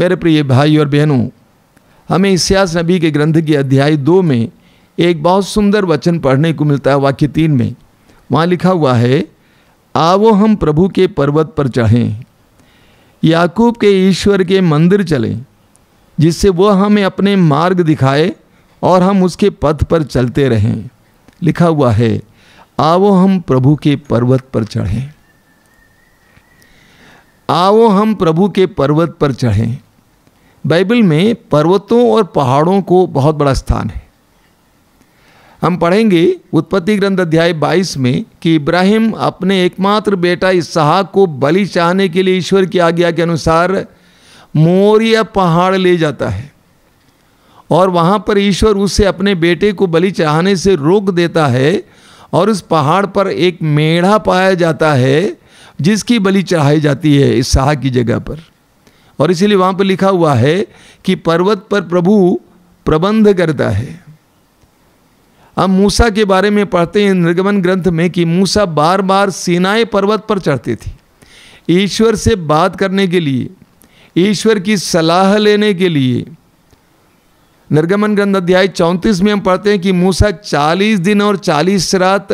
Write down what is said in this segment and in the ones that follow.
मेरे प्रिय भाई और बहनों हमें इसियास नबी के ग्रंथ के अध्याय दो में एक बहुत सुंदर वचन पढ़ने को मिलता है वाक्य तीन में वहाँ लिखा हुआ है आवो हम प्रभु के पर्वत पर चढ़ें याकूब के ईश्वर के मंदिर चलें जिससे वह हमें अपने मार्ग दिखाए और हम उसके पथ पर चलते रहें लिखा हुआ है आवो हम प्रभु के पर्वत पर चढ़ें आओ हम प्रभु के पर्वत पर चढ़ें बाइबल में पर्वतों और पहाड़ों को बहुत बड़ा स्थान है हम पढ़ेंगे उत्पत्ति ग्रंथ अध्याय 22 में कि इब्राहिम अपने एकमात्र बेटा इसहाक को बलि चाहने के लिए ईश्वर की आज्ञा के अनुसार मोरिया पहाड़ ले जाता है और वहाँ पर ईश्वर उसे अपने बेटे को बलि चाहने से रोक देता है और उस पहाड़ पर एक मेढ़ा पाया जाता है जिसकी बलि चढ़ाई जाती है इसहाक की जगह पर और इसीलिए वहां पर लिखा हुआ है कि पर्वत पर प्रभु प्रबंध करता है हम मूसा के बारे में पढ़ते हैं निर्गमन ग्रंथ में कि मूसा बार बार सीनाए पर्वत पर चढ़ते थे ईश्वर से बात करने के लिए ईश्वर की सलाह लेने के लिए निर्गमन ग्रंथ अध्याय चौंतीस में हम पढ़ते हैं कि मूसा चालीस दिन और चालीस रात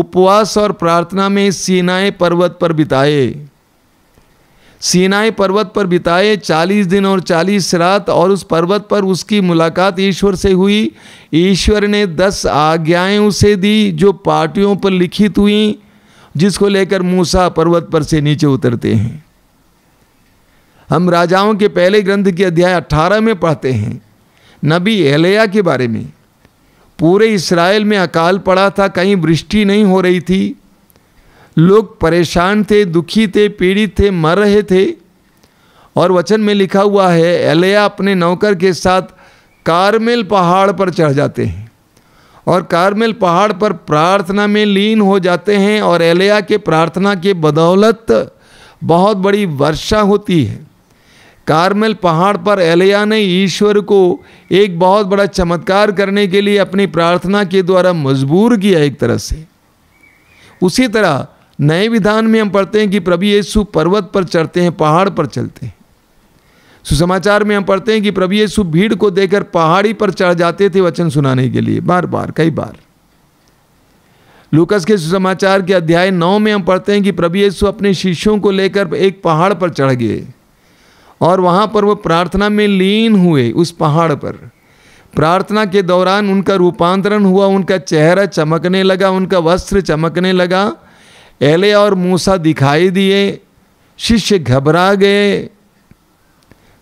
उपवास और प्रार्थना में सीनाए पर्वत पर बिताए सीनाई पर्वत पर बिताए चालीस दिन और चालीस रात और उस पर्वत पर उसकी मुलाकात ईश्वर से हुई ईश्वर ने दस आज्ञाएं उसे दी जो पार्टियों पर लिखित हुई जिसको लेकर मूसा पर्वत पर से नीचे उतरते हैं हम राजाओं के पहले ग्रंथ के अध्याय अट्ठारह में पढ़ते हैं नबी एलिया के बारे में पूरे इसराइल में अकाल पड़ा था कहीं वृष्टि नहीं हो रही थी लोग परेशान थे दुखी थे पीड़ित थे मर रहे थे और वचन में लिखा हुआ है एलिया अपने नौकर के साथ कारमेल पहाड़ पर चढ़ जाते हैं और कारमेल पहाड़ पर प्रार्थना में लीन हो जाते हैं और एलिया के प्रार्थना के बदौलत बहुत बड़ी वर्षा होती है कारमेल पहाड़ पर एलिया ने ईश्वर को एक बहुत बड़ा चमत्कार करने के लिए अपनी प्रार्थना के द्वारा मजबूर किया एक तरह से उसी तरह नए विधान में हम पढ़ते हैं कि प्रभु येसु पर्वत पर चढ़ते हैं पहाड़ पर चलते हैं सुसमाचार में हम पढ़ते हैं कि प्रभु येसु भीड़ को देकर पहाड़ी पर चढ़ जाते थे वचन सुनाने के लिए बार बार कई बार लूकस के सुसमाचार के अध्याय नौ में हम पढ़ते हैं कि प्रभु येसु अपने शिष्यों को लेकर एक पहाड़ पर चढ़ गए और वहाँ पर वो प्रार्थना में लीन हुए उस पहाड़ पर प्रार्थना के दौरान उनका रूपांतरण हुआ उनका चेहरा चमकने लगा उनका वस्त्र चमकने लगा एले और मूसा दिखाई दिए शिष्य घबरा गए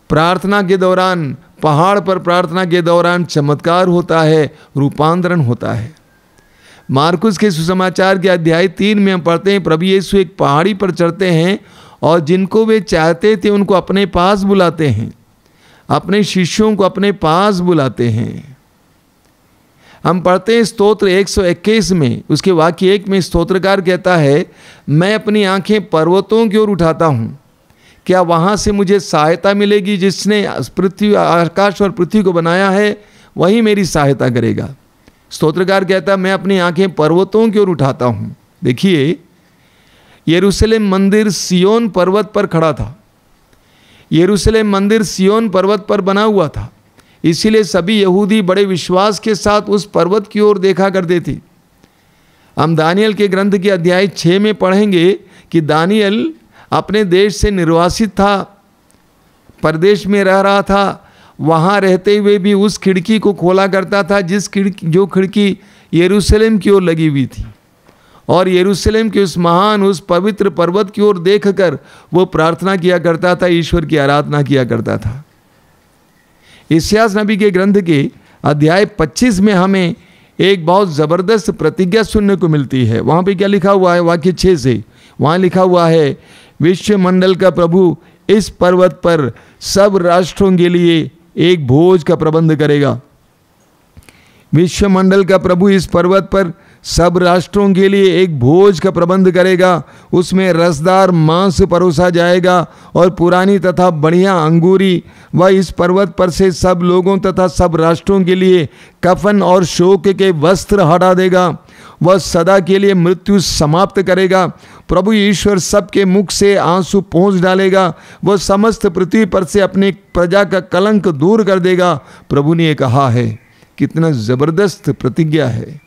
प्रार्थना के दौरान पहाड़ पर प्रार्थना के दौरान चमत्कार होता है रूपांतरण होता है मार्कुस के सुसमाचार के अध्याय तीन में हम पढ़ते हैं प्रभु यीशु एक पहाड़ी पर चढ़ते हैं और जिनको वे चाहते थे उनको अपने पास बुलाते हैं अपने शिष्यों को अपने पास बुलाते हैं हम पढ़ते हैं स्तोत्र 121 में उसके वाक्य एक में स्तोत्रकार कहता है मैं अपनी आंखें पर्वतों की ओर उठाता हूँ क्या वहाँ से मुझे सहायता मिलेगी जिसने पृथ्वी आकाश और पृथ्वी को बनाया है वही मेरी सहायता करेगा स्तोत्रकार कहता मैं अपनी आंखें पर्वतों की ओर उठाता हूँ देखिए यरूशलेम मंदिर सियोन पर्वत पर खड़ा था यरूशलेम मंदिर सियोन पर्वत पर बना हुआ था इसीलिए सभी यहूदी बड़े विश्वास के साथ उस पर्वत की ओर देखा करते थे हम दानियल के ग्रंथ के अध्याय छः में पढ़ेंगे कि दानियल अपने देश से निर्वासित था परदेश में रह रहा था वहाँ रहते हुए भी उस खिड़की को खोला करता था जिस खिड़की जो खिड़की यरूशलेम की ओर लगी हुई थी और यरूशलेम के उस महान उस पवित्र पर्वत की ओर देखकर वो प्रार्थना किया करता था ईश्वर की आराधना किया करता था इसियास नबी के ग्रंथ के अध्याय 25 में हमें एक बहुत ज़बरदस्त प्रतिज्ञा सुनने को मिलती है वहाँ पे क्या लिखा हुआ है वाक्य छः से वहाँ लिखा हुआ है विश्व मंडल का प्रभु इस पर्वत पर सब राष्ट्रों के लिए एक भोज का प्रबंध करेगा विश्व मंडल का प्रभु इस पर्वत पर सब राष्ट्रों के लिए एक भोज का प्रबंध करेगा उसमें रसदार मांस परोसा जाएगा और पुरानी तथा बढ़िया अंगूरी व इस पर्वत पर से सब लोगों तथा सब राष्ट्रों के लिए कफन और शोक के वस्त्र हटा देगा वह सदा के लिए मृत्यु समाप्त करेगा प्रभु ईश्वर सबके मुख से आंसू पहुँच डालेगा वह समस्त पृथ्वी पर से अपनी प्रजा का कलंक दूर कर देगा प्रभु ने कहा है कितना ज़बरदस्त प्रतिज्ञा है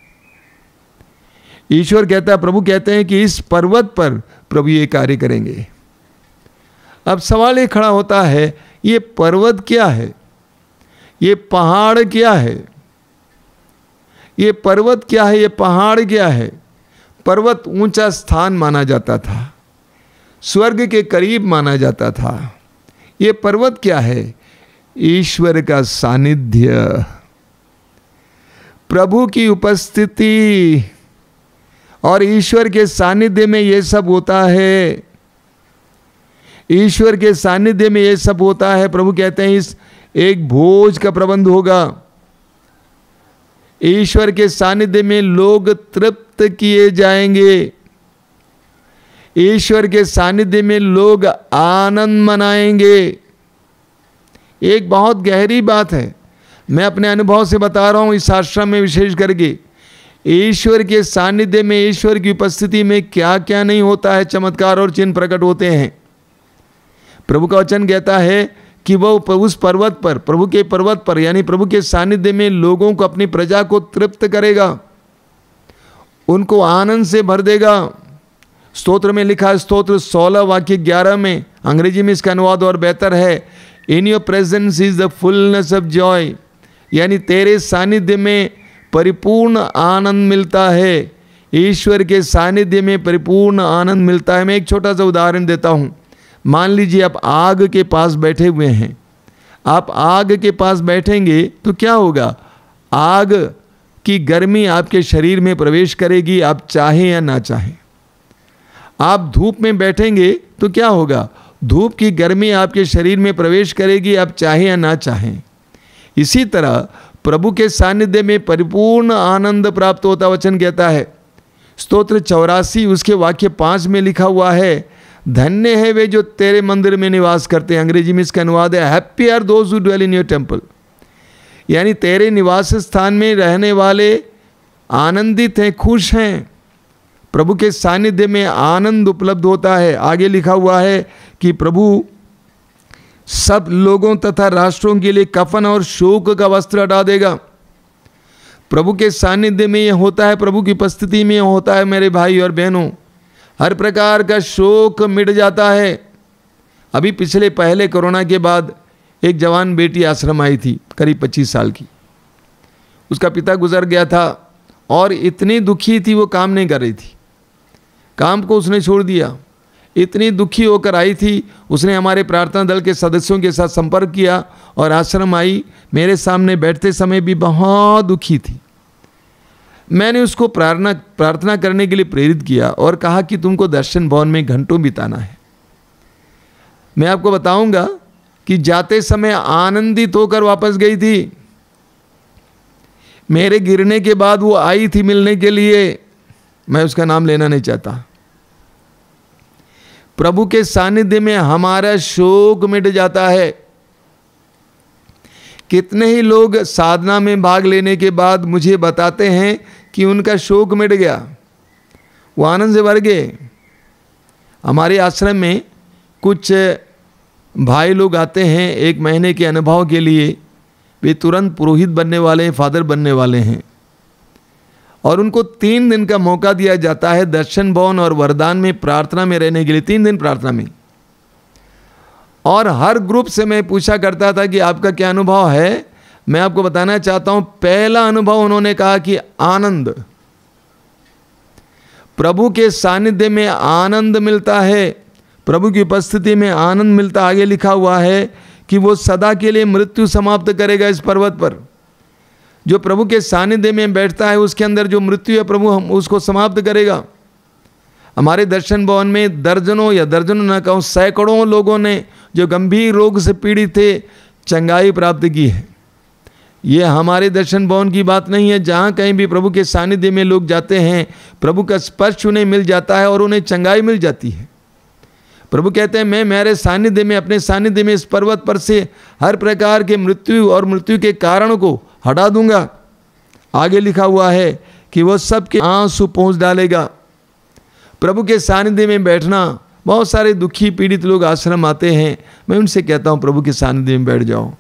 ईश्वर कहता है प्रभु कहते हैं कि इस पर्वत पर प्रभु ये कार्य करेंगे अब सवाल ये खड़ा होता है ये पर्वत क्या है ये पहाड़ क्या है ये पर्वत क्या है ये पहाड़ क्या है पर्वत ऊंचा स्थान माना जाता था स्वर्ग के करीब माना जाता था ये पर्वत क्या है ईश्वर का सानिध्य प्रभु की उपस्थिति और ईश्वर के सानिध्य में ये सब होता है ईश्वर के सानिध्य में ये सब होता है प्रभु कहते हैं इस एक भोज का प्रबंध होगा ईश्वर के सानिध्य में लोग तृप्त किए जाएंगे ईश्वर के सानिध्य में लोग आनंद मनाएंगे एक बहुत गहरी बात है मैं अपने अनुभव से बता रहा हूं इस आश्रम में विशेष करके ईश्वर के सानिध्य में ईश्वर की उपस्थिति में क्या क्या नहीं होता है चमत्कार और चिन्ह प्रकट होते हैं प्रभु का वचन कहता है कि वह उस पर्वत पर प्रभु के पर्वत पर यानी प्रभु के सानिध्य में लोगों को अपनी प्रजा को तृप्त करेगा उनको आनंद से भर देगा स्तोत्र में लिखा स्तोत्र सोलह वाक्य ग्यारह में अंग्रेजी में इसका अनुवाद और बेहतर है in your presence is the fullness of joy यानी तेरे सानिध्य में परिपूर्ण आनंद मिलता है ईश्वर के सानिध्य में परिपूर्ण आनंद मिलता है मैं एक छोटा सा उदाहरण देता हूँ मान लीजिए आप आग के पास बैठे हुए हैं आप आग के पास बैठेंगे तो क्या होगा आग की गर्मी आपके शरीर में प्रवेश करेगी आप चाहें या ना चाहें आप धूप में बैठेंगे तो क्या होगा धूप की गर्मी आपके शरीर में प्रवेश करेगी आप चाहें या ना चाहें इसी तरह प्रभु के सानिध्य में परिपूर्ण आनंद प्राप्त होता वचन कहता है स्तोत्र चौरासी उसके वाक्य पाँच में लिखा हुआ है धन्य है वे जो तेरे मंदिर में निवास करते हैं अंग्रेजी में इसका अनुवाद है happy are those who dwell in your temple यानी तेरे निवास स्थान में रहने वाले आनंदित हैं खुश हैं प्रभु के सानिध्य में आनंद उपलब्ध होता है आगे लिखा हुआ है कि प्रभु सब लोगों तथा राष्ट्रों के लिए कफन और शोक का वस्त्र हटा देगा प्रभु के सानिध्य में यह होता है प्रभु की उपस्थिति में यह होता है मेरे भाई और बहनों हर प्रकार का शोक मिट जाता है अभी पिछले पहले कोरोना के बाद एक जवान बेटी आश्रम आई थी करीब 25 साल की उसका पिता गुजर गया था और इतनी दुखी थी वो काम नहीं कर रही थी काम को उसने छोड़ दिया इतनी दुखी होकर आई थी उसने हमारे प्रार्थना दल के सदस्यों के साथ संपर्क किया और आश्रम आई मेरे सामने बैठते समय भी बहुत दुखी थी मैंने उसको प्रार्थना प्रार्थना करने के लिए प्रेरित किया और कहा कि तुमको दर्शन भवन में घंटों बिताना है मैं आपको बताऊंगा कि जाते समय आनंदित होकर वापस गई थी मेरे गिरने के बाद वो आई थी मिलने के लिए मैं उसका नाम लेना नहीं चाहता प्रभु के सानिध्य में हमारा शोक मिट जाता है कितने ही लोग साधना में भाग लेने के बाद मुझे बताते हैं कि उनका शोक मिट गया वो आनंद से भर गए हमारे आश्रम में कुछ भाई लोग आते हैं एक महीने के अनुभव के लिए वे तुरंत पुरोहित बनने वाले हैं फादर बनने वाले हैं और उनको तीन दिन का मौका दिया जाता है दर्शन भवन और वरदान में प्रार्थना में रहने के लिए तीन दिन प्रार्थना में और हर ग्रुप से मैं पूछा करता था कि आपका क्या अनुभव है मैं आपको बताना चाहता हूं पहला अनुभव उन्होंने कहा कि आनंद प्रभु के सानिध्य में आनंद मिलता है प्रभु की उपस्थिति में आनंद मिलता आगे लिखा हुआ है कि वो सदा के लिए मृत्यु समाप्त करेगा इस पर्वत पर जो प्रभु के सानिध्य में बैठता है उसके अंदर जो मृत्यु है प्रभु हम उसको समाप्त करेगा हमारे दर्शन भवन में दर्जनों या दर्जनों न कहूँ सैकड़ों लोगों ने जो गंभीर रोग से पीड़ित थे चंगाई प्राप्त की है ये हमारे दर्शन भवन की बात नहीं है जहाँ कहीं भी प्रभु के सानिध्य में लोग जाते हैं प्रभु का स्पर्श उन्हें मिल जाता है और उन्हें चंगाई मिल जाती है प्रभु कहते हैं मैं मेरे सानिध्य में अपने सानिध्य में इस पर्वत पर से हर प्रकार के मृत्यु और मृत्यु के कारणों को हटा दूंगा आगे लिखा हुआ है कि वह सबके आंसू पहुँच डालेगा प्रभु के सानिध्य में बैठना बहुत सारे दुखी पीड़ित लोग आश्रम आते हैं मैं उनसे कहता हूँ प्रभु के सानिध्य में बैठ जाओ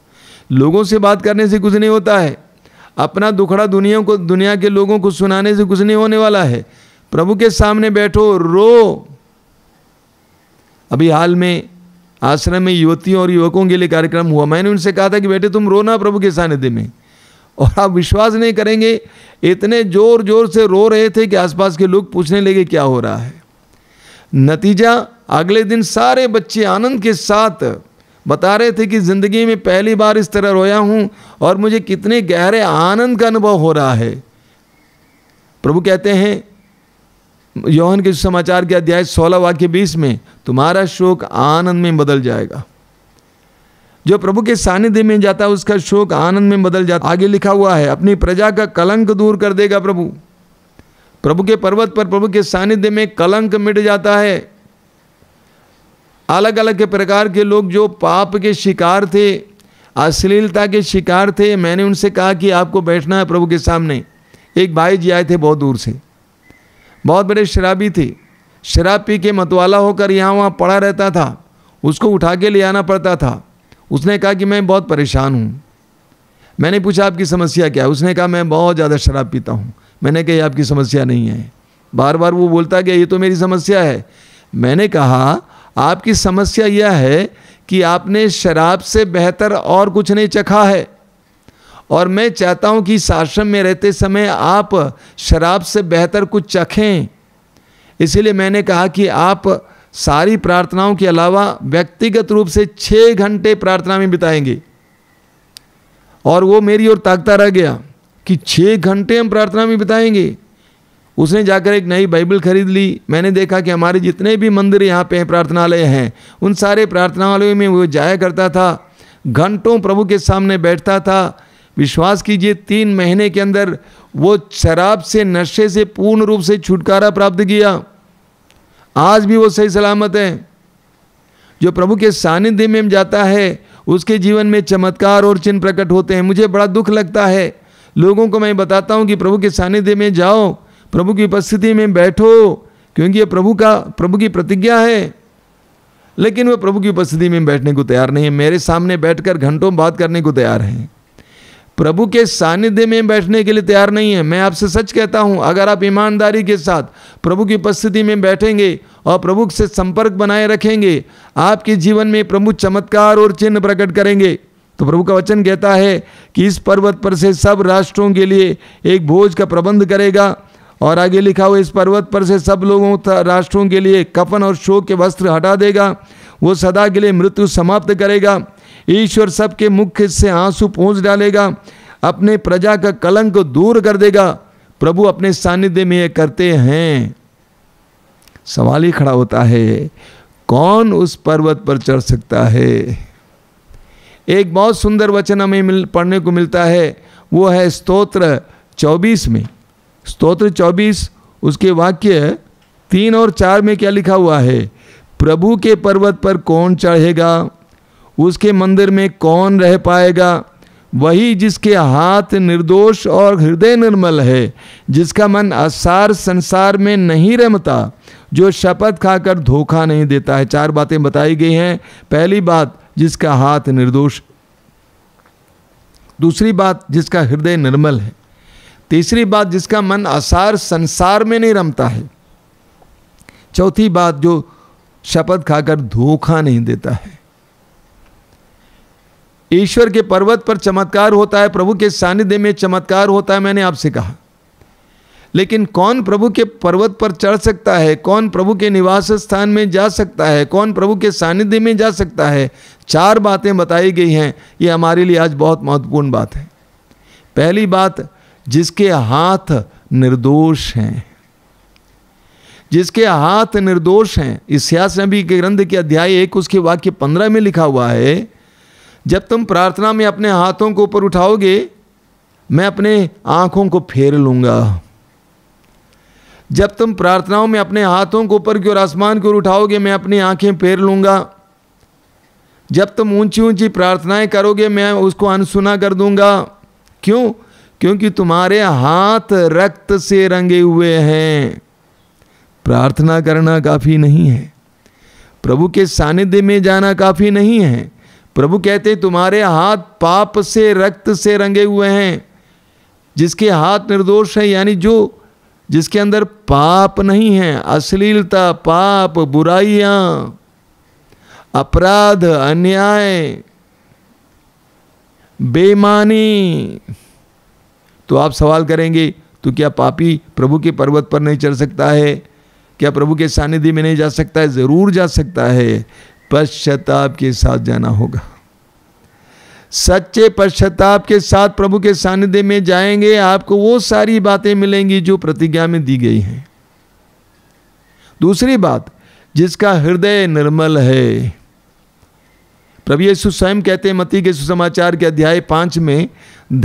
लोगों से बात करने से कुछ नहीं होता है अपना दुखड़ा दुनिया को दुनिया के लोगों को सुनाने से कुछ नहीं होने वाला है प्रभु के सामने बैठो रो अभी हाल में आश्रम में युवतियों और युवकों के लिए कार्यक्रम हुआ मैंने उनसे कहा था कि बेटे तुम रो ना प्रभु के सानिध्य में और आप विश्वास नहीं करेंगे इतने ज़ोर ज़ोर से रो रहे थे कि आसपास के लोग पूछने लगे क्या हो रहा है नतीजा अगले दिन सारे बच्चे आनंद के साथ बता रहे थे कि ज़िंदगी में पहली बार इस तरह रोया हूं और मुझे कितने गहरे आनंद का अनुभव हो रहा है प्रभु कहते हैं यौहन के समाचार के अध्याय सोलह वाक्य बीस में तुम्हारा शोक आनंद में बदल जाएगा जो प्रभु के सानिध्य में जाता है उसका शोक आनंद में बदल जाता आगे लिखा हुआ है अपनी प्रजा का कलंक दूर कर देगा प्रभु प्रभु के पर्वत पर प्रभु के सानिध्य में कलंक मिट जाता है अलग अलग के प्रकार के लोग जो पाप के शिकार थे अश्लीलता के शिकार थे मैंने उनसे कहा कि आपको बैठना है प्रभु के सामने एक भाई जी आए थे बहुत दूर से बहुत बड़े शराबी थे शराब पी के मतवाला होकर यहाँ वहाँ पड़ा रहता था उसको उठा के ले आना पड़ता था उसने कहा कि मैं बहुत परेशान हूँ मैंने पूछा आपकी समस्या क्या है उसने कहा मैं बहुत ज़्यादा शराब पीता हूँ मैंने कहा आपकी समस्या नहीं है बार बार वो बोलता गया ये तो मेरी समस्या है मैंने कहा आपकी समस्या यह है कि आपने शराब से बेहतर और कुछ नहीं चखा है और मैं चाहता हूँ कि इस आश्रम में रहते समय आप शराब से बेहतर कुछ चखें इसीलिए मैंने कहा कि आप सारी प्रार्थनाओं के अलावा व्यक्तिगत रूप से छः घंटे प्रार्थना में बिताएंगे और वो मेरी ओर ताकता रह गया कि छः घंटे हम प्रार्थना में बिताएंगे उसने जाकर एक नई बाइबल खरीद ली मैंने देखा कि हमारे जितने भी मंदिर यहाँ पे हैं प्रार्थनालय हैं उन सारे प्रार्थनालयों में वो जाया करता था घंटों प्रभु के सामने बैठता था विश्वास कीजिए तीन महीने के अंदर वो शराब से नशे से पूर्ण रूप से छुटकारा प्राप्त किया आज भी वो सही सलामत हैं जो प्रभु के सानिध्य में जाता है उसके जीवन में चमत्कार और चिन्ह प्रकट होते हैं मुझे बड़ा दुख लगता है लोगों को मैं बताता हूँ कि प्रभु के सानिध्य में जाओ प्रभु की उपस्थिति में बैठो क्योंकि ये प्रभु का प्रभु की प्रतिज्ञा है लेकिन वह प्रभु की उपस्थिति में बैठने को तैयार नहीं है मेरे सामने बैठकर घंटों बात करने को तैयार हैं प्रभु के सानिध्य में बैठने के लिए तैयार नहीं है मैं आपसे सच कहता हूँ अगर आप ईमानदारी के साथ प्रभु की उपस्थिति में बैठेंगे और प्रभु से संपर्क बनाए रखेंगे आपके जीवन में प्रभु चमत्कार और चिन्ह प्रकट करेंगे तो प्रभु का वचन कहता है कि इस पर्वत पर से सब राष्ट्रों के लिए एक भोज का प्रबंध करेगा और आगे लिखा हुआ इस पर्वत पर से सब लोगों राष्ट्रों के लिए कफन और शोक के वस्त्र हटा देगा वो सदा के लिए मृत्यु समाप्त करेगा ईश्वर सबके मुख्य से आंसू पहुंच डालेगा अपने प्रजा का कलंक दूर कर देगा प्रभु अपने सानिध्य में यह करते हैं सवाल ही खड़ा होता है कौन उस पर्वत पर चढ़ सकता है एक बहुत सुंदर वचन हमें मिल पढ़ने को मिलता है वो है स्तोत्र चौबीस में स्तोत्र चौबीस उसके वाक्य तीन और चार में क्या लिखा हुआ है प्रभु के पर्वत पर कौन चढ़ेगा उसके मंदिर में कौन रह पाएगा वही जिसके हाथ निर्दोष और हृदय निर्मल है जिसका मन असार संसार में नहीं रमता जो शपथ खाकर धोखा नहीं देता है चार बातें बताई गई हैं पहली बात जिसका हाथ निर्दोष दूसरी बात जिसका हृदय निर्मल है तीसरी बात जिसका मन असार संसार में नहीं रमता है चौथी बात जो शपथ खाकर धोखा नहीं देता है ईश्वर के पर्वत पर चमत्कार होता है प्रभु के सानिध्य में चमत्कार होता है मैंने आपसे कहा लेकिन कौन प्रभु के पर्वत पर चढ़ सकता है कौन प्रभु के निवास स्थान में जा सकता है कौन प्रभु के सानिध्य में जा सकता है चार बातें बताई गई हैं ये हमारे लिए आज बहुत महत्वपूर्ण बात है पहली बात जिसके हाथ निर्दोष हैं जिसके हाथ निर्दोष हैं इस नबी के ग्रंथ के अध्याय एक उसके वाक्य पंद्रह में लिखा हुआ है जब तुम प्रार्थना में अपने हाथों को ऊपर उठाओगे मैं अपने आंखों को फेर लूंगा जब तुम प्रार्थनाओं में अपने हाथों को ऊपर की ओर आसमान की ओर उठाओगे मैं अपनी आंखें फेर लूंगा जब तुम ऊंची ऊंची प्रार्थनाएं करोगे मैं उसको अनसुना कर दूंगा क्यों क्योंकि तुम्हारे हाथ रक्त से रंगे हुए हैं प्रार्थना करना काफ़ी नहीं है प्रभु के सानिध्य में जाना काफ़ी नहीं है प्रभु कहते तुम्हारे हाथ पाप से रक्त से रंगे हुए हैं जिसके हाथ निर्दोष हैं यानी जो जिसके अंदर पाप नहीं है अश्लीलता पाप बुराइयां अपराध अन्याय बेमानी तो आप सवाल करेंगे तो क्या पापी प्रभु के पर्वत पर नहीं चढ़ सकता है क्या प्रभु के सानिधि में नहीं जा सकता है ज़रूर जा सकता है पश्चाताप के साथ जाना होगा सच्चे पश्चाताप के साथ प्रभु के सानिध्य में जाएंगे आपको वो सारी बातें मिलेंगी जो प्रतिज्ञा में दी गई हैं दूसरी बात जिसका हृदय निर्मल है प्रभु यीशु स्वयं कहते हैं मती के सुसमाचार के अध्याय पांच में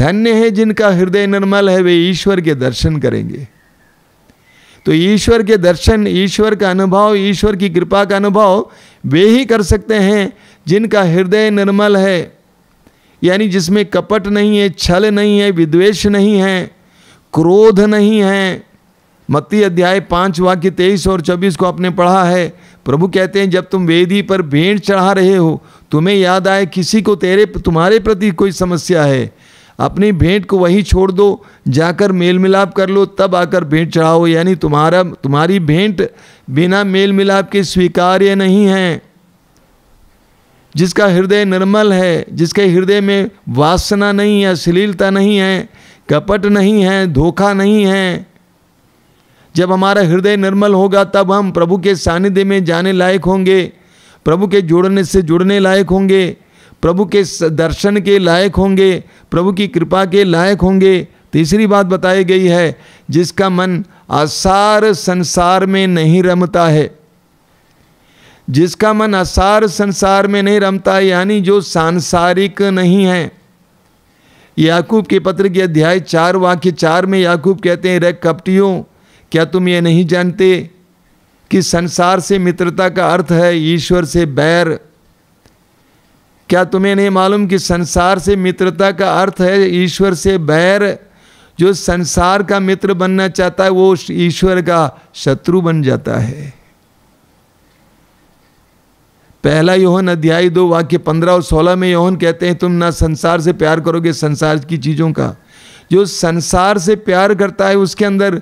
धन्य है जिनका हृदय निर्मल है वे ईश्वर के दर्शन करेंगे तो ईश्वर के दर्शन ईश्वर का अनुभव ईश्वर की कृपा का अनुभव वे ही कर सकते हैं जिनका हृदय निर्मल है यानी जिसमें कपट नहीं है छल नहीं है विद्वेष नहीं है क्रोध नहीं है मत्ती अध्याय पाँच वाक्य तेईस और चौबीस को आपने पढ़ा है प्रभु कहते हैं जब तुम वेदी पर भेंट चढ़ा रहे हो तुम्हें याद आए किसी को तेरे तुम्हारे प्रति कोई समस्या है अपनी भेंट को वहीं छोड़ दो जाकर मेल मिलाप कर लो तब आकर भेंट चढ़ाओ यानी तुम्हारा तुम्हारी भेंट बिना मेल मिलाप के स्वीकार्य नहीं है जिसका हृदय निर्मल है जिसके हृदय में वासना नहीं है अश्लीलता नहीं है कपट नहीं है धोखा नहीं है जब हमारा हृदय निर्मल होगा तब हम प्रभु के सानिध्य में जाने लायक होंगे प्रभु के जोड़ने से जुड़ने लायक होंगे प्रभु के दर्शन के लायक होंगे प्रभु की कृपा के लायक होंगे तीसरी बात बताई गई है जिसका मन आसार संसार में नहीं रमता है जिसका मन आसार संसार में नहीं रमता यानी जो सांसारिक नहीं है याकूब के पत्र के अध्याय चार वाक्य चार में याकूब कहते हैं रे कपटियों क्या तुम ये नहीं जानते कि संसार से मित्रता का अर्थ है ईश्वर से बैर क्या तुम्हें नहीं मालूम कि संसार से मित्रता का अर्थ है ईश्वर से बैर जो संसार का मित्र बनना चाहता है वो ईश्वर का शत्रु बन जाता है पहला यौहन अध्याय दो वाक्य पंद्रह और सोलह में यौहन कहते हैं तुम ना संसार से प्यार करोगे संसार की चीज़ों का जो संसार से प्यार करता है उसके अंदर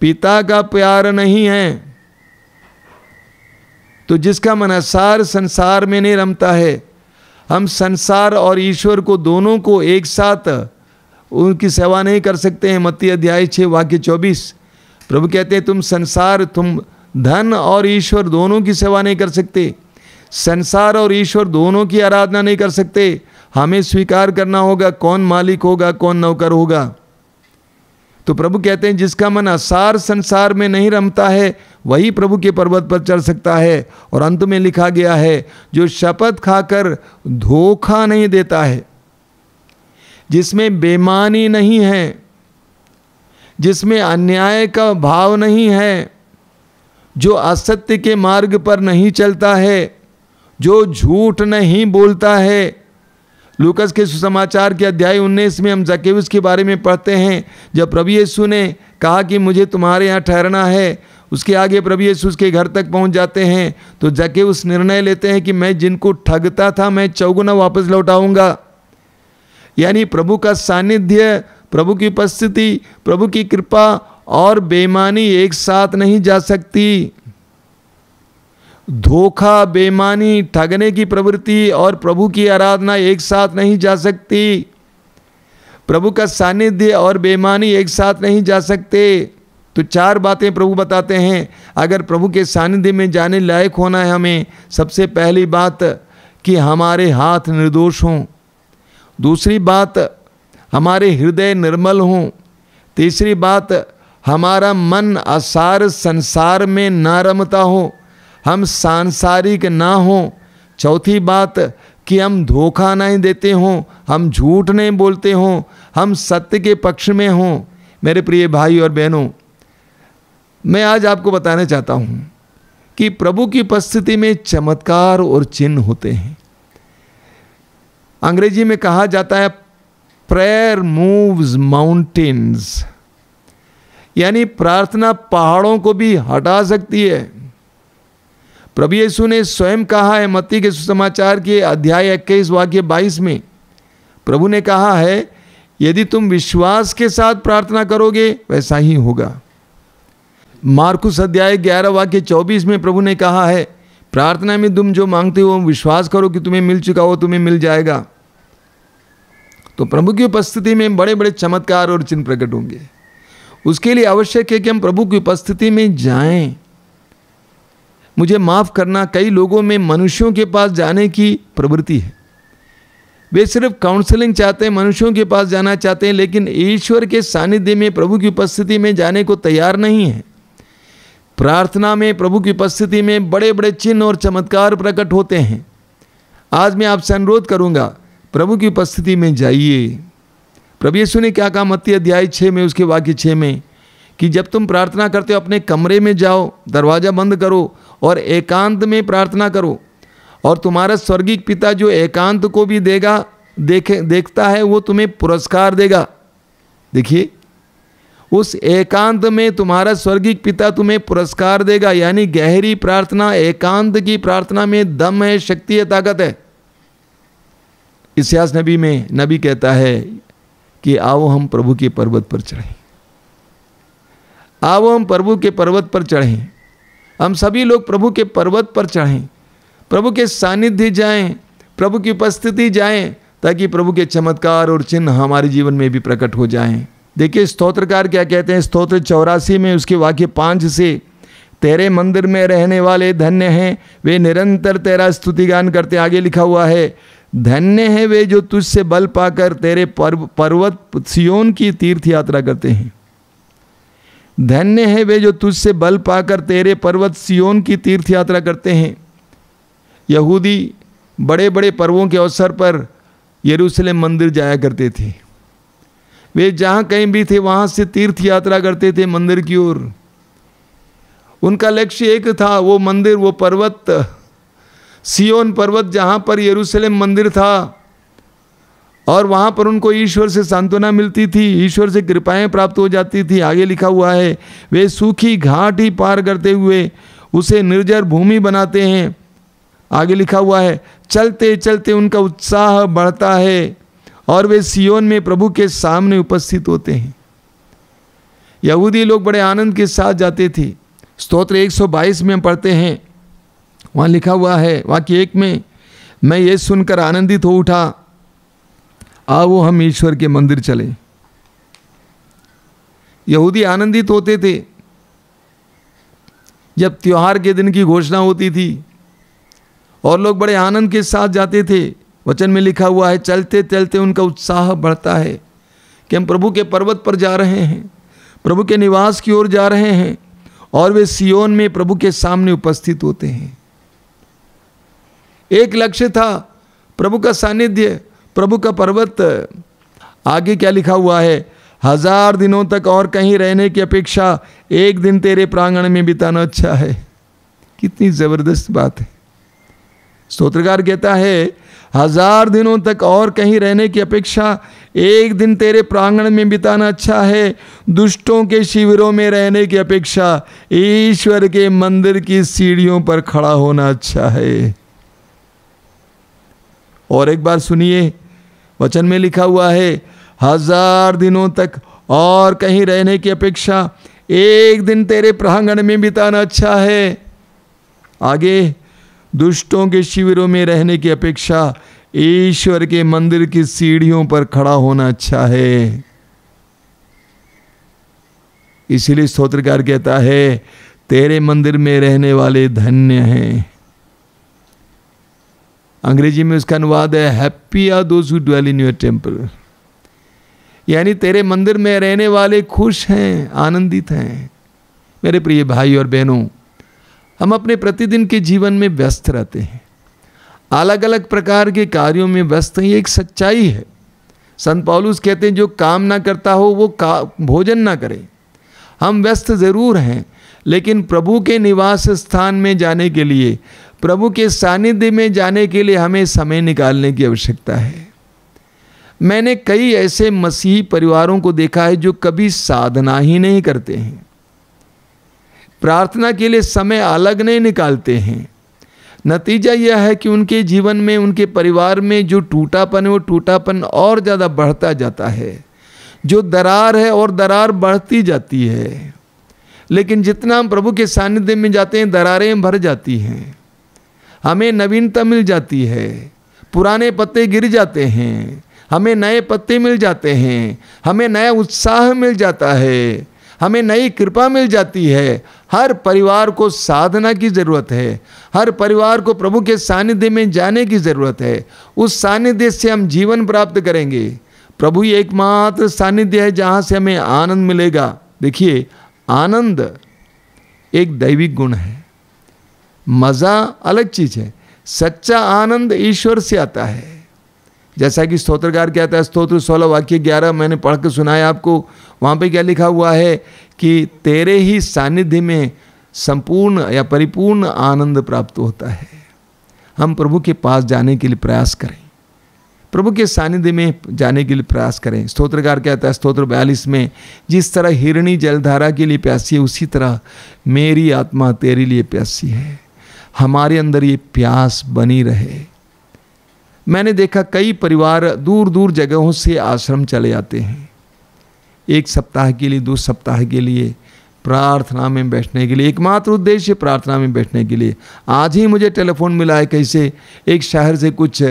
पिता का प्यार नहीं है तो जिसका मनासार संसार में नहीं रमता है हम संसार और ईश्वर को दोनों को एक साथ उनकी सेवा नहीं कर सकते हैं मत्ती अध्याय छः वाक्य चौबीस प्रभु कहते हैं तुम संसार तुम धन और ईश्वर दोनों की सेवा नहीं कर सकते संसार और ईश्वर दोनों की आराधना नहीं कर सकते हमें स्वीकार करना होगा कौन मालिक होगा कौन नौकर होगा तो प्रभु कहते हैं जिसका मन असार संसार में नहीं रमता है वही प्रभु के पर्वत पर चढ़ सकता है और अंत में लिखा गया है जो शपथ खाकर धोखा नहीं देता है जिसमें बेमानी नहीं है जिसमें अन्याय का भाव नहीं है जो असत्य के मार्ग पर नहीं चलता है जो झूठ नहीं बोलता है लूकस के सुसमाचार के अध्याय उन्नीस में हम जकेवस के बारे में पढ़ते हैं जब प्रभु यीशु ने कहा कि मुझे तुम्हारे यहाँ ठहरना है उसके आगे प्रभु यीशु उसके घर तक पहुँच जाते हैं तो जके उस निर्णय लेते हैं कि मैं जिनको ठगता था मैं चौगुना वापस लौटाऊँगा यानी प्रभु का सानिध्य प्रभु की उपस्थिति प्रभु की कृपा और बेईमानी एक साथ नहीं जा सकती धोखा बेमानी ठगने की प्रवृत्ति और प्रभु की आराधना एक साथ नहीं जा सकती प्रभु का सानिध्य और बेमानी एक साथ नहीं जा सकते तो चार बातें प्रभु बताते हैं अगर प्रभु के सानिध्य में जाने लायक होना है हमें सबसे पहली बात कि हमारे हाथ निर्दोष हों दूसरी बात हमारे हृदय निर्मल हों तीसरी बात हमारा मन आसार संसार में न रमता हो हम सांसारिक ना हों चौथी बात कि हम धोखा नहीं देते हों हम झूठ नहीं बोलते हों हम सत्य के पक्ष में हों मेरे प्रिय भाई और बहनों मैं आज आपको बताना चाहता हूँ कि प्रभु की उपस्थिति में चमत्कार और चिन्ह होते हैं अंग्रेजी में कहा जाता है प्रेयर मूव्स माउंटेन्स यानी प्रार्थना पहाड़ों को भी हटा सकती है प्रभु यीशु ने स्वयं कहा है मत्ती के सुसमाचार के अध्याय इक्कीस वाक्य बाईस में प्रभु ने कहा है यदि तुम विश्वास के साथ प्रार्थना करोगे वैसा ही होगा मार्कुस अध्याय ग्यारह वाक्य चौबीस में प्रभु ने कहा है प्रार्थना में तुम जो मांगते हो विश्वास करो कि तुम्हें मिल चुका हो तुम्हें मिल जाएगा तो प्रभु की उपस्थिति में बड़े बड़े चमत्कार और चिन्ह प्रकट होंगे उसके लिए आवश्यक है कि हम प्रभु की उपस्थिति में जाएं मुझे माफ़ करना कई लोगों में मनुष्यों के पास जाने की प्रवृत्ति है वे सिर्फ काउंसलिंग चाहते हैं मनुष्यों के पास जाना चाहते हैं लेकिन ईश्वर के सानिध्य में प्रभु की उपस्थिति में जाने को तैयार नहीं है प्रार्थना में प्रभु की उपस्थिति में बड़े बड़े चिन्ह और चमत्कार प्रकट होते हैं आज मैं आपसे अनुरोध करूंगा प्रभु की उपस्थिति में जाइए प्रभु यीशु ने क्या कहा मत्ती अध्याय छः में उसके वाक्य छः में कि जब तुम प्रार्थना करते हो अपने कमरे में जाओ दरवाज़ा बंद करो और एकांत में प्रार्थना करो और तुम्हारा स्वर्गीय पिता जो एकांत को भी देगा देखे देखता है वो तुम्हें पुरस्कार देगा देखिए उस एकांत में तुम्हारा स्वर्गीय पिता तुम्हें पुरस्कार देगा यानी गहरी प्रार्थना एकांत की प्रार्थना में दम है शक्ति है ताकत है इसियास नबी में नबी कहता है कि आओ हम प्रभु के पर्वत पर चढ़ें आओ हम प्रभु के पर्वत पर चढ़ें हम सभी लोग प्रभु के पर्वत पर चढ़ें प्रभु के सानिध्य जाएं प्रभु की उपस्थिति जाएं ताकि प्रभु के चमत्कार और चिन्ह हमारे जीवन में भी प्रकट हो जाएं देखिए स्तोत्रकार क्या कहते हैं स्तोत्र चौरासी में उसके वाक्य पाँच से तेरे मंदिर में रहने वाले धन्य हैं वे निरंतर तेरा स्तुतिगान करते आगे लिखा हुआ है धन्य हैं वे जो तुझसे बल पाकर तेरे पर्व पर्वत सियोन की तीर्थ यात्रा करते हैं धन्य है वे जो तुझसे बल पाकर तेरे पर्वत सियोन की तीर्थ यात्रा करते हैं यहूदी बड़े बड़े पर्वों के अवसर पर यरूशलेम मंदिर जाया करते थे वे जहाँ कहीं भी थे वहाँ से तीर्थ यात्रा करते थे मंदिर की ओर उनका लक्ष्य एक था वो मंदिर वो पर्वत सियोन पर्वत जहाँ पर यरूशलेम मंदिर था और वहाँ पर उनको ईश्वर से सांत्वना मिलती थी ईश्वर से कृपाएं प्राप्त हो जाती थी आगे लिखा हुआ है वे सूखी घाट ही पार करते हुए उसे निर्जर भूमि बनाते हैं आगे लिखा हुआ है चलते चलते उनका उत्साह बढ़ता है और वे सियोन में प्रभु के सामने उपस्थित होते हैं यहूदी लोग बड़े आनंद के साथ जाते थे स्तोत्र 122 में पढ़ते हैं वहाँ लिखा हुआ है वाक्य एक में मैं ये सुनकर आनंदित हो उठा आओ हम ईश्वर के मंदिर चले यहूदी आनंदित होते थे जब त्यौहार के दिन की घोषणा होती थी और लोग बड़े आनंद के साथ जाते थे वचन में लिखा हुआ है चलते चलते उनका उत्साह बढ़ता है कि हम प्रभु के पर्वत पर जा रहे हैं प्रभु के निवास की ओर जा रहे हैं और वे सियोन में प्रभु के सामने उपस्थित होते हैं एक लक्ष्य था प्रभु का सानिध्य प्रभु का पर्वत आगे क्या लिखा हुआ है हजार दिनों तक और कहीं रहने की अपेक्षा एक दिन तेरे प्रांगण में बिताना अच्छा है कितनी ज़बरदस्त बात है स्तोत्रकार कहता है हजार दिनों तक और कहीं रहने की अपेक्षा एक दिन तेरे प्रांगण में बिताना अच्छा है दुष्टों के शिविरों में रहने की अपेक्षा ईश्वर के मंदिर की सीढ़ियों पर खड़ा होना अच्छा है और एक बार सुनिए वचन में लिखा हुआ है हजार दिनों तक और कहीं रहने की अपेक्षा एक दिन तेरे प्रांगण में बिताना अच्छा है आगे दुष्टों के शिविरों में रहने की अपेक्षा ईश्वर के मंदिर की सीढ़ियों पर खड़ा होना अच्छा है इसीलिए स्त्रोत्रकार कहता है तेरे मंदिर में रहने वाले धन्य हैं अंग्रेजी में उसका अनुवाद है happy are those who dwell in your temple यानी तेरे मंदिर में रहने वाले खुश हैं आनंदित हैं मेरे प्रिय भाई और बहनों हम अपने प्रतिदिन के जीवन में व्यस्त रहते हैं अलग अलग प्रकार के कार्यों में व्यस्त हैं ये एक सच्चाई है संत पौलुस कहते हैं जो काम ना करता हो वो भोजन ना करे हम व्यस्त ज़रूर हैं लेकिन प्रभु के निवास स्थान में जाने के लिए प्रभु के सानिध्य में जाने के लिए हमें समय निकालने की आवश्यकता है मैंने कई ऐसे मसीही परिवारों को देखा है जो कभी साधना ही नहीं करते हैं प्रार्थना के लिए समय अलग नहीं निकालते हैं नतीजा यह है कि उनके जीवन में उनके परिवार में जो टूटापन है वो टूटापन और ज़्यादा बढ़ता जाता है जो दरार है और दरार बढ़ती जाती है लेकिन जितना हम प्रभु के सानिध्य में जाते हैं दरारें भर जाती हैं हमें नवीनता मिल जाती है पुराने पत्ते गिर जाते हैं हमें नए पत्ते मिल जाते हैं हमें नया उत्साह मिल जाता है हमें नई कृपा मिल जाती है हर परिवार को साधना की ज़रूरत है हर परिवार को प्रभु के सानिध्य में जाने की ज़रूरत है उस सानिध्य से हम जीवन प्राप्त करेंगे प्रभु ये एकमात्र सानिध्य है जहाँ से हमें आनंद मिलेगा देखिए आनंद एक दैविक गुण है मज़ा अलग चीज़ है सच्चा आनंद ईश्वर से आता है जैसा कि स्त्रोत्रकार कहता है स्त्रोत्र सोलह वाक्य ग्यारह मैंने पढ़ के सुनाया आपको वहां पे क्या लिखा हुआ है कि तेरे ही सानिध्य में संपूर्ण या परिपूर्ण आनंद प्राप्त होता है हम प्रभु के पास जाने के लिए प्रयास करें प्रभु के सानिध्य में जाने के लिए प्रयास करें स्त्रोत्रकार कहता है स्त्रोत्र बयालीस में जिस तरह हिरणी जलधारा के लिए प्यासी है उसी तरह मेरी आत्मा तेरे लिए प्यासी है हमारे अंदर ये प्यास बनी रहे मैंने देखा कई परिवार दूर दूर जगहों से आश्रम चले आते हैं एक सप्ताह के लिए दो सप्ताह के लिए प्रार्थना में बैठने के लिए एकमात्र उद्देश्य प्रार्थना में बैठने के लिए आज ही मुझे टेलीफोन मिला है कैसे एक शहर से कुछ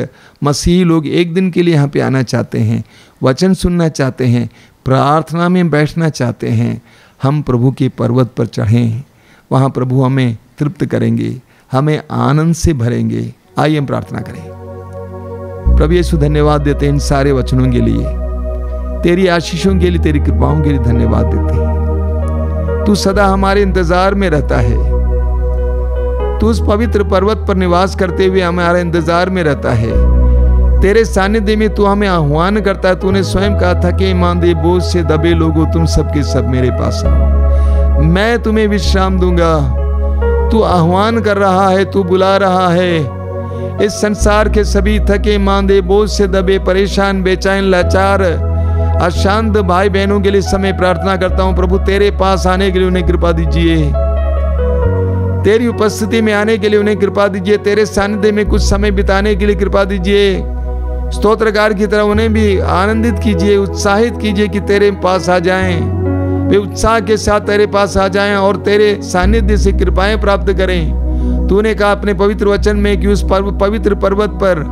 मसीही लोग एक दिन के लिए यहाँ पे आना चाहते हैं वचन सुनना चाहते हैं प्रार्थना में बैठना चाहते हैं हम प्रभु के पर्वत पर चढ़ें वहाँ प्रभु हमें तृप्त करेंगे हमें आनंद से भरेंगे आइए हम प्रार्थना करें प्रभु यीशु धन्यवाद देते हैं इन सारे वचनों के लिए तेरी आशीषों के लिए तेरी कृपाओं के लिए धन्यवाद देते हैं तू सदा हमारे इंतजार में रहता है तू उस पवित्र पर्वत पर निवास करते हुए हमारे इंतजार में रहता है तेरे सानिध्य में तू हमें आह्वान करता है तूने स्वयं कहा था कि ईमानदेह बोझ से दबे लोगों तुम सबके सब मेरे पास आओ मैं तुम्हें विश्राम दूंगा तू आह्वान कर रहा है तू बुला रहा है इस संसार के सभी थके मांदे बोझ से दबे परेशान बेचैन लाचार अशांत भाई बहनों के लिए समय प्रार्थना करता हूँ प्रभु तेरे पास आने के लिए उन्हें कृपा दीजिए तेरी उपस्थिति में आने के लिए उन्हें कृपा दीजिए तेरे सानिध्य में कुछ समय बिताने के लिए कृपा दीजिए स्तोत्रकार की तरह उन्हें भी आनंदित कीजिए उत्साहित कीजिए कि तेरे पास आ जाएं वे उत्साह के साथ तेरे पास आ जाएं और तेरे सानिध्य से कृपाएं प्राप्त करें तूने कहा अपने पवित्र वचन में कि उस पर्व पवित्र पर्वत पर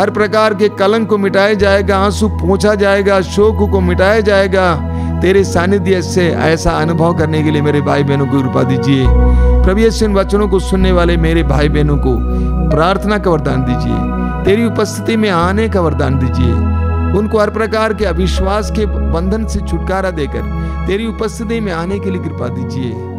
हर प्रकार के कलंक को मिटाया जाएगा आंसू पहुंचा जाएगा शोक को मिटाया जाएगा तेरे सानिध्य से ऐसा अनुभव करने के लिए मेरे भाई बहनों को कृपा दीजिए प्रभु यीशु इन वचनों को सुनने वाले मेरे भाई बहनों को प्रार्थना का वरदान दीजिए तेरी उपस्थिति में आने का वरदान दीजिए उनको हर प्रकार के अविश्वास के बंधन से छुटकारा देकर तेरी उपस्थिति में आने के लिए कृपा दीजिए